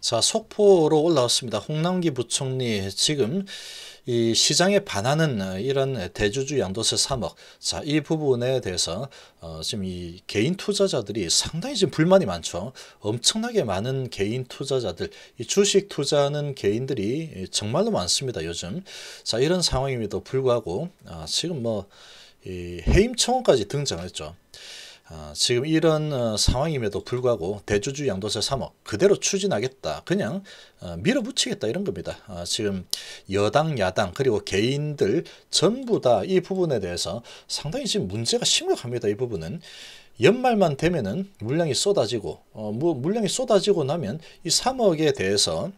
자속보로 올라왔습니다. 홍남기 부총리 지금 이 시장에 반하는 이런 대주주 양도세 3억 자이 부분에 대해서 어, 지금 이 개인 투자자들이 상당히 지금 불만이 많죠 엄청나게 많은 개인 투자자들 이 주식 투자하는 개인들이 정말로 많습니다 요즘 자 이런 상황임에도 불구하고 아, 지금 뭐이 해임 청원까지 등장했죠 어, 지금 이런 어, 상황임에도 불구하고 대주주 양도세 3억 그대로 추진하겠다. 그냥 어, 밀어붙이겠다 이런 겁니다. 어, 지금 여당, 야당 그리고 개인들 전부 다 이 부분에 대해서 상당히 지금 문제가 심각합니다. 이 부분은. 연말만 되면은 물량이 쏟아지고 뭐 물량이 쏟아지고 나면 이 3억에 대해서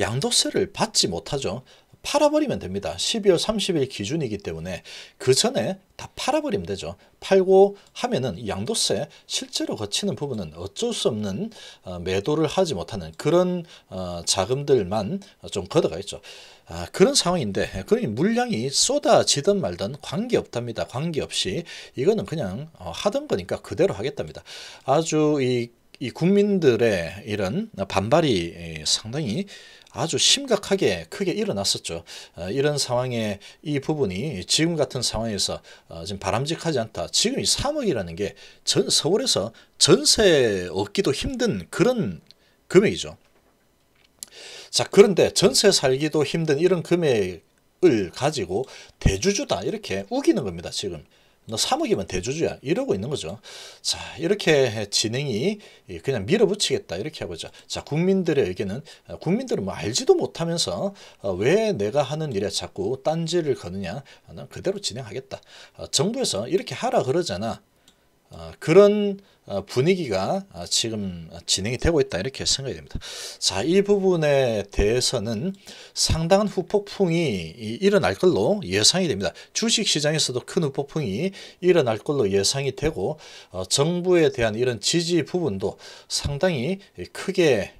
양도세를 받지 못하죠. 팔아버리면 됩니다. 12월 30일 기준이기 때문에 그 전에 다 팔아버리면 되죠. 팔고 하면은 양도세 실제로 거치는 부분은 어쩔 수 없는 어, 매도를 하지 못하는 그런 어, 자금들만 좀 걷어가 있죠. 아, 그런 상황인데 예, 그러니 물량이 쏟아지든 말든 관계없답니다. 관계없이 이거는 그냥 어, 하던 거니까 그대로 하겠답니다. 아주 이, 이 국민들의 이런 반발이 예, 상당히 아주 심각하게 크게 일어났었죠. 어, 이런 상황에 이 부분이 지금 같은 상황에서 어, 지금 바람직하지 않다. 지금 이 3억이라는 게전 서울에서 전세 얻기도 힘든 그런 금액이죠. 자 그런데 전세 살기도 힘든 이런 금액을 가지고 대주주다 이렇게 우기는 겁니다. 지금 너 3억이면 대주주야 이러고 있는 거죠. 자 이렇게 진행이 그냥 밀어붙이겠다 이렇게 해보죠. 자 국민들의 의견은 국민들은 뭐 알지도 못하면서 어, 왜 내가 하는 일에 자꾸 딴지를 거느냐 어, 난 그대로 진행하겠다. 어, 정부에서 이렇게 하라 그러잖아. 어, 그런 어, 분위기가 어, 지금 진행이 되고 있다 이렇게 생각이 됩니다. 자, 이 부분에 대해서는 상당한 후폭풍이 일어날 걸로 예상이 됩니다. 주식 시장에서도 큰 후폭풍이 일어날 걸로 예상이 되고 정부에 대한 이런 지지 부분도 상당히 크게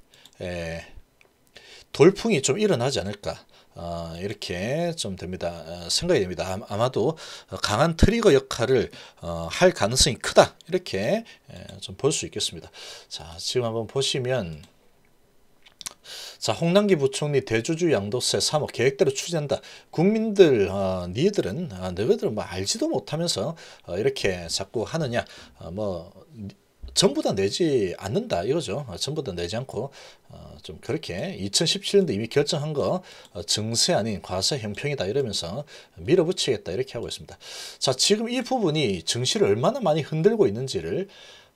돌풍이 좀 일어나지 않을까 어, 이렇게 좀 됩니다. 어, 생각이 됩니다. 아, 아마도 강한 트리거 역할을 어, 할 가능성이 크다. 이렇게 좀 볼 수 있겠습니다. 자, 지금 한번 보시면 자 홍남기 부총리 대주주 양도세 3억 계획대로 추진한다. 국민들 어, 니들은 아, 너희들은 뭐 알지도 못하면서 어, 이렇게 자꾸 하느냐 어, 뭐 전부 다 내지 않는다 이거죠. 어, 전부 다 내지 않고 어, 좀 그렇게 2017년도 이미 결정한 거 어, 증세 아닌 과세 형평이다 이러면서 밀어붙이겠다 이렇게 하고 있습니다. 자 지금 이 부분이 증시를 얼마나 많이 흔들고 있는지를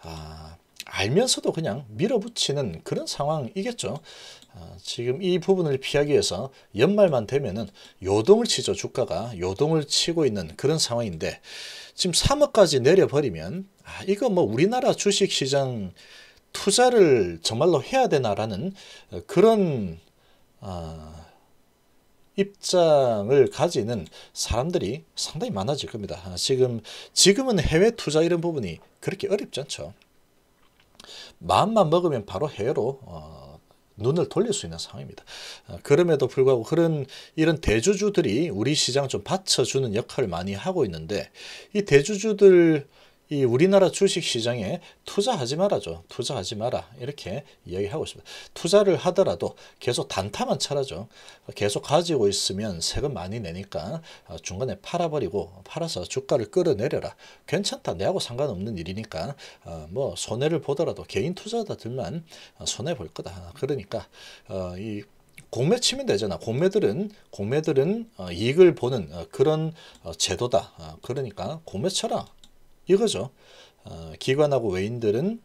아, 알면서도 그냥 밀어붙이는 그런 상황이겠죠. 아, 지금 이 부분을 피하기 위해서 연말만 되면은 요동을 치죠. 주가가 요동을 치고 있는 그런 상황인데 지금 3억까지 내려버리면 아, 이거 뭐 우리나라 주식시장 투자를 정말로 해야 되나라는 그런 아, 입장을 가지는 사람들이 상당히 많아질 겁니다. 아, 지금 지금은 해외 투자 이런 부분이 그렇게 어렵지 않죠. 마음만 먹으면 바로 해외로 어, 눈을 돌릴 수 있는 상황입니다. 어, 그럼에도 불구하고 그런 이런 대주주들이 우리 시장 좀 받쳐주는 역할을 많이 하고 있는데 이 대주주들 이 우리나라 주식시장에 투자하지 말아줘. 투자하지 마라. 이렇게 이야기하고 있습니다. 투자를 하더라도 계속 단타만 차라죠. 계속 가지고 있으면 세금 많이 내니까 어, 중간에 팔아버리고 팔아서 주가를 끌어내려라. 괜찮다. 내하고 상관없는 일이니까 어, 뭐 손해를 보더라도 개인 투자자들만 어, 손해볼 거다. 그러니까 이 공매 치면 되잖아. 공매들은 공매들은 이익을 보는 그런 제도다. 그러니까 공매 쳐라. 이거죠. 어, 기관하고 외인들은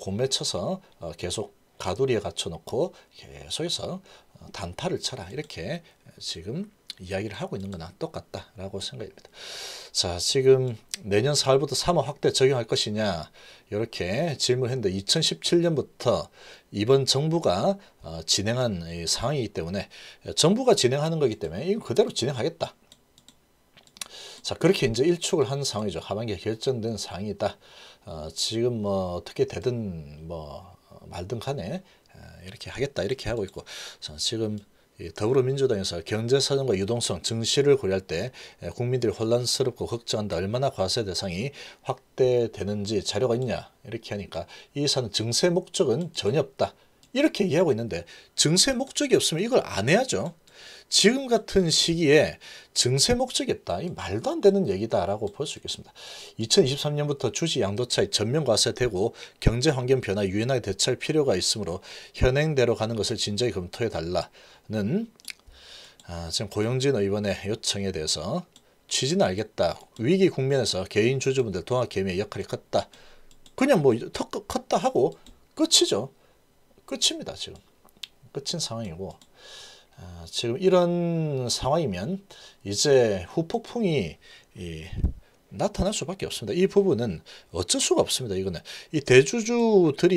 공매 쳐서 어, 계속 가두리에 갇혀놓고 계속해서 어, 단타를 쳐라 이렇게 지금 이야기를 하고 있는 거나 똑같다라고 생각입니다. 자 지금 내년 4월부터 사업 확대 적용할 것이냐 이렇게 질문했는데 2017년부터 이번 정부가 어, 진행한 상황이기 때문에 어, 정부가 진행하는 거기 때문에 이거 그대로 진행하겠다. 자 그렇게 이제 일축을 한 상황이죠. 하반기에 결정된 상황이 다 어, 지금 뭐 어떻게 되든 뭐 어, 말든 간에 어, 이렇게 하겠다 이렇게 하고 있고 자, 지금 더불어민주당에서 경제사정과 유동성 증시를 고려할 때 국민들이 혼란스럽고 걱정한다 얼마나 과세 대상이 확대되는지 자료가 있냐 이렇게 하니까 이 사는 증세 목적은 전혀 없다 이렇게 얘기하고 있는데 증세 목적이 없으면 이걸 안 해야죠 지금 같은 시기에 증세 목적이 없다. 이 말도 안 되는 얘기다라고 볼 수 있겠습니다. 2023년부터 주식 양도차익 전면 과세되고 경제 환경 변화 유연하게 대처할 필요가 있으므로 현행대로 가는 것을 진지하 검토해 달라는 아, 지금 고영진 의원의 요청에 대해서 취지는 알겠다. 위기 국면에서 개인 주주분들 동학개미의 역할이 컸다. 그냥 뭐턱 컸다 하고 끝이죠. 끝입니다. 지금. 끝인 상황이고 아, 지금 이런 상황이면 이제 후폭풍이 나타날 수밖에 없습니다. 이 부분은 어쩔 수가 없습니다. 이거는 이 대주주들이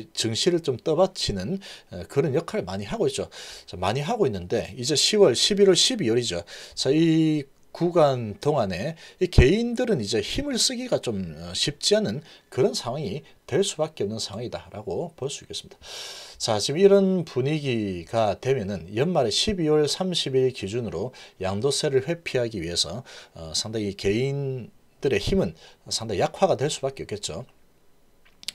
이 증시를 좀 떠받치는 어, 그런 역할을 많이 하고 있죠. 많이 하고 있는데 이제 10월, 11월, 12월이죠. 자, 이 구간 동안에 이 개인들은 이제 힘을 쓰기가 좀 어, 쉽지 않은 그런 상황이 될 수밖에 없는 상황이다라고 볼 수 있겠습니다. 자, 지금 이런 분위기가 되면은 연말에 12월 30일 기준으로 양도세를 회피하기 위해서 어, 상당히 개인 들의 힘은 상당히 약화가 될 수밖에 없겠죠.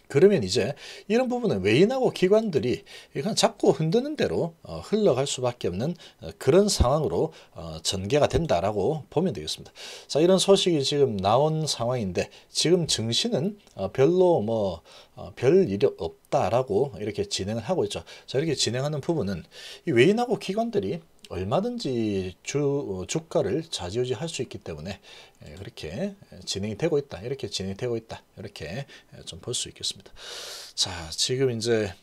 그러면 이제 이런 부분은 외인하고 기관들이 그냥 자꾸 흔드는 대로 어, 흘러갈 수밖에 없는 어, 그런 상황으로 어, 전개가 된다라고 보면 되겠습니다. 자 이런 소식이 지금 나온 상황인데 지금 증시는 별로 뭐 별 일이 없다라고 이렇게 진행을 하고 있죠. 자 이렇게 진행하는 부분은 이 외인하고 기관들이 얼마든지 주, 어, 주가를 좌지우지 할 수 있기 때문에 예, 그렇게 예, 진행이 되고 있다. 이렇게 진행이 되고 있다. 이렇게 예, 좀볼 수 있겠습니다. 자, 지금 이제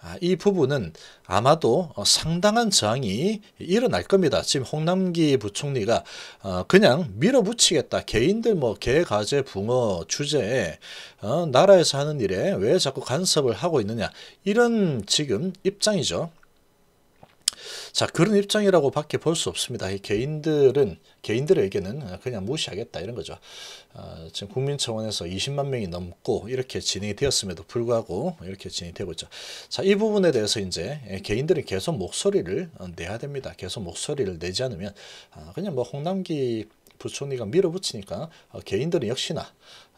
아, 이 부분은 아마도 어, 상당한 저항이 일어날 겁니다. 지금 홍남기 부총리가 어, 그냥 밀어붙이겠다. 개인들 뭐개가제 붕어 주제에 나라에서 하는 일에 왜 자꾸 간섭을 하고 있느냐 이런 지금 입장이죠. 자 그런 입장이라고 밖에 볼 수 없습니다. 이 개인들은 개인들에게는 그냥 무시하겠다 이런 거죠. 어, 지금 국민 청원에서 20만 명이 넘고 이렇게 진행이 되었음에도 불구하고 이렇게 진행이 되고 있죠. 자 이 부분에 대해서 이제 개인들이 계속 목소리를 내야 됩니다. 계속 목소리를 내지 않으면 아, 그냥 뭐 홍남기 부총리가 밀어붙이니까 어, 개인들은 역시나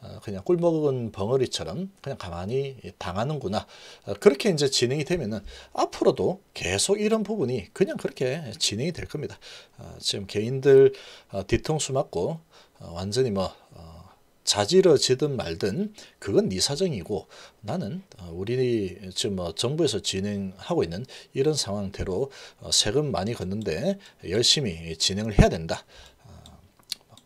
어, 그냥 꿀먹은 벙어리처럼 그냥 가만히 당하는구나. 어, 그렇게 이제 진행이 되면은 앞으로도 계속 이런 부분이 그냥 그렇게 진행이 될 겁니다. 지금 개인들 뒤통수 맞고 완전히 뭐 자지러지든 말든 그건 네 사정이고 나는 우리 지금 뭐 정부에서 진행하고 있는 이런 상황대로 세금 많이 걷는데 열심히 진행을 해야 된다.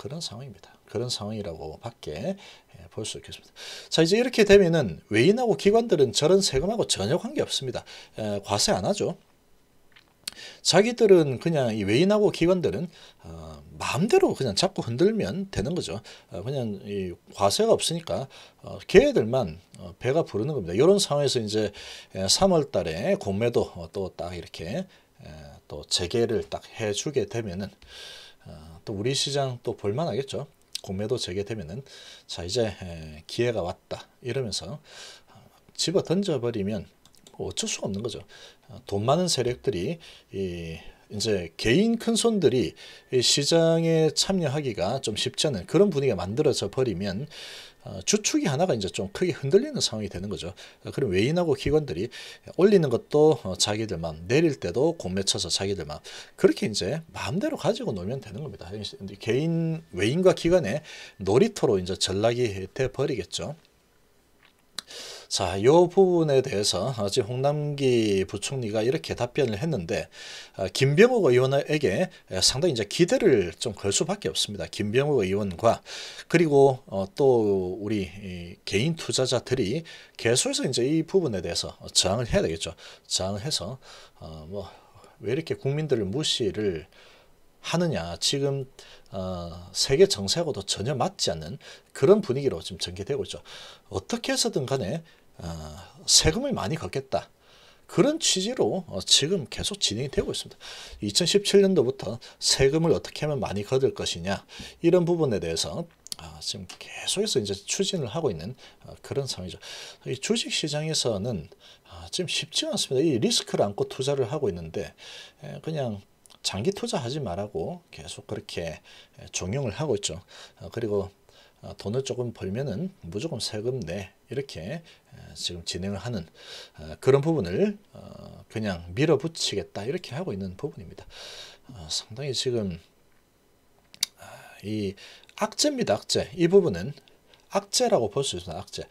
그런 상황입니다. 그런 상황이라고 밖에 예, 볼수 있겠습니다. 자 이제 이렇게 되면은 외인하고 기관들은 저런 세금하고 전혀 관계없습니다. 예, 과세 안 하죠. 자기들은 그냥 이 외인하고 기관들은 어, 마음대로 그냥 자꾸 흔들면 되는 거죠. 어, 그냥 이 과세가 없으니까 어, 걔들만 어, 배가 부르는 겁니다. 이런 상황에서 이제 3월 예, 달에 공매도 어, 또딱 이렇게 에, 또 재개를 딱 해주게 되면은 아, 또 우리 시장 또 볼만하겠죠. 공매도 재개되면은 자 이제 기회가 왔다 이러면서 아, 집어 던져버리면 뭐 어쩔 수가 없는 거죠. 아, 돈 많은 세력들이 이 이제 개인 큰 손들이 시장에 참여하기가 좀 쉽지 않은 그런 분위기가 만들어져 버리면 어, 주축이 하나가 이제 좀 크게 흔들리는 상황이 되는 거죠. 어, 그럼 외인하고 기관들이 올리는 것도 어, 자기들만 내릴 때도 공매 쳐서 자기들만 그렇게 이제 마음대로 가지고 놀면 되는 겁니다. 개인 외인과 기관의 놀이터로 이제 전락이 돼 버리겠죠. 자, 이 부분에 대해서 지금 홍남기 부총리가 이렇게 답변을 했는데 아, 김병호 의원에게 상당히 이제 기대를 좀 걸 수밖에 없습니다. 김병호 의원과 그리고 어, 또 우리 개인 투자자들이 계속해서 이제 이 부분에 대해서 저항을 해야 되겠죠. 저항을 해서 어, 뭐왜 이렇게 국민들을 무시를 하느냐 지금 어, 세계 정세하고도 전혀 맞지 않는 그런 분위기로 지금 전개되고 있죠. 어떻게 해서든 간에 어, 세금을 많이 걷겠다. 그런 취지로 어, 지금 계속 진행이 되고 있습니다. 2017년도부터 세금을 어떻게 하면 많이 거둘 것이냐 이런 부분에 대해서 어, 지금 계속해서 이제 추진을 하고 있는 그런 상황이죠. 이 주식 시장에서는 지금 쉽지 않습니다. 이 리스크를 안고 투자를 하고 있는데 그냥 장기 투자하지 말라고 계속 그렇게 종용을 하고 있죠. 그리고 어, 돈을 조금 벌면은 무조건 세금 내 이렇게 지금 진행을 하는 어, 그런 부분을 어, 그냥 밀어붙이겠다 이렇게 하고 있는 부분입니다. 상당히 지금 아, 이 악재입니다. 악재. 이 부분은 악재라고 볼 수 있습니다. 악재.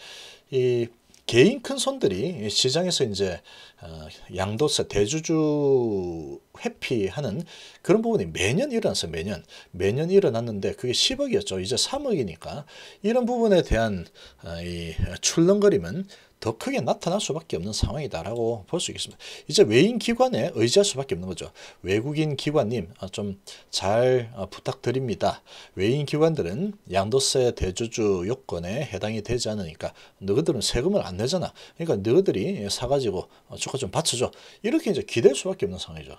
이 개인 큰 손들이 시장에서 이제 어, 양도세 대주주 회피하는 그런 부분이 매년 일어났어요. 매년. 매년 일어났는데 그게 10억이었죠. 이제 3억이니까 이런 부분에 대한 어, 이 출렁거림은 더 크게 나타날 수밖에 없는 상황이다라고 볼 수 있습니다. 이제 외인 기관에 의지할 수밖에 없는 거죠. 외국인 기관님 어, 좀잘 어, 부탁드립니다. 외인 기관들은 양도세 대주주 요건에 해당이 되지 않으니까 너희들은 세금을 안 내잖아. 그러니까 너희들이 사가지고 어, 주가 좀 받쳐줘. 이렇게 이제 기댈 수밖에 없는 상황이죠.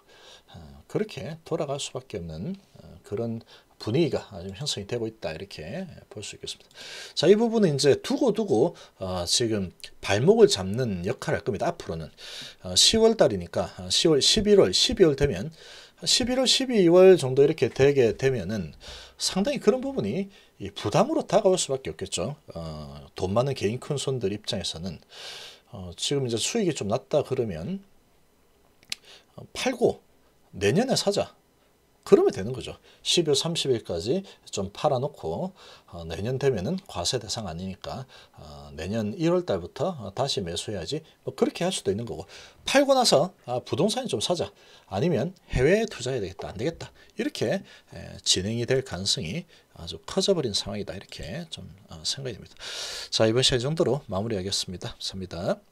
그렇게 돌아갈 수밖에 없는 그런 분위기가 좀 형성이 되고 있다 이렇게 볼 수 있겠습니다. 자, 이 부분은 이제 두고 두고 어, 지금 발목을 잡는 역할을 할 겁니다. 앞으로는 어, 10월 달이니까 10월, 11월, 12월 되면 11월, 12월 정도 이렇게 되게 되면은 상당히 그런 부분이 부담으로 다가올 수밖에 없겠죠. 어, 돈 많은 개인 큰 손들 입장에서는 어, 지금 이제 수익이 좀 낮다 그러면 어, 팔고 내년에 사자 그러면 되는 거죠. 1 2월 30일까지 좀 팔아놓고 어, 내년 되면은 과세 대상 아니니까 어, 내년 1월 달부터 어, 다시 매수해야지 뭐 그렇게 할 수도 있는 거고 팔고 나서 아, 부동산에 좀 사자 아니면 해외에 투자해야 되겠다 안 되겠다 이렇게 에, 진행이 될 가능성이 아주 커져버린 상황이다 이렇게 좀 어, 생각이 됩니다. 자 이번 시간 정도로 마무리하겠습니다. 감사합니다.